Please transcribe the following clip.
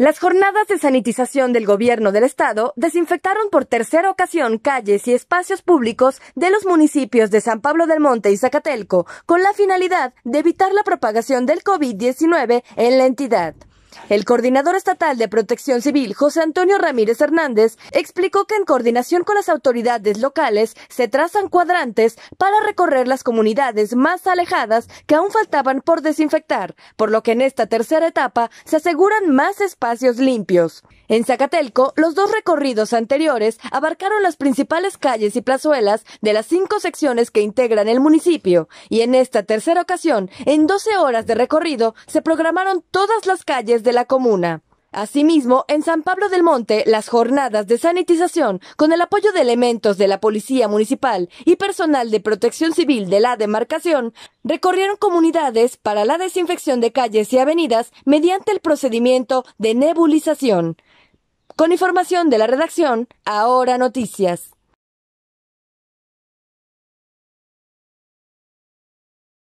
Las jornadas de sanitización del gobierno del estado desinfectaron por tercera ocasión calles y espacios públicos de los municipios de San Pablo del Monte y Zacatelco, con la finalidad de evitar la propagación del COVID-19 en la entidad. El coordinador estatal de Protección Civil, José Antonio Ramírez Hernández, explicó que en coordinación con las autoridades locales se trazan cuadrantes para recorrer las comunidades más alejadas que aún faltaban por desinfectar, por lo que en esta tercera etapa se aseguran más espacios limpios. En Zacatelco, los dos recorridos anteriores abarcaron las principales calles y plazuelas de las cinco secciones que integran el municipio, y en esta tercera ocasión, en 12 horas de recorrido, se programaron todas las calles de la comuna. Asimismo, en San Pablo del Monte, las jornadas de sanitización, con el apoyo de elementos de la Policía Municipal y personal de protección civil de la demarcación, recorrieron comunidades para la desinfección de calles y avenidas mediante el procedimiento de nebulización. Con información de la redacción, ahora noticias.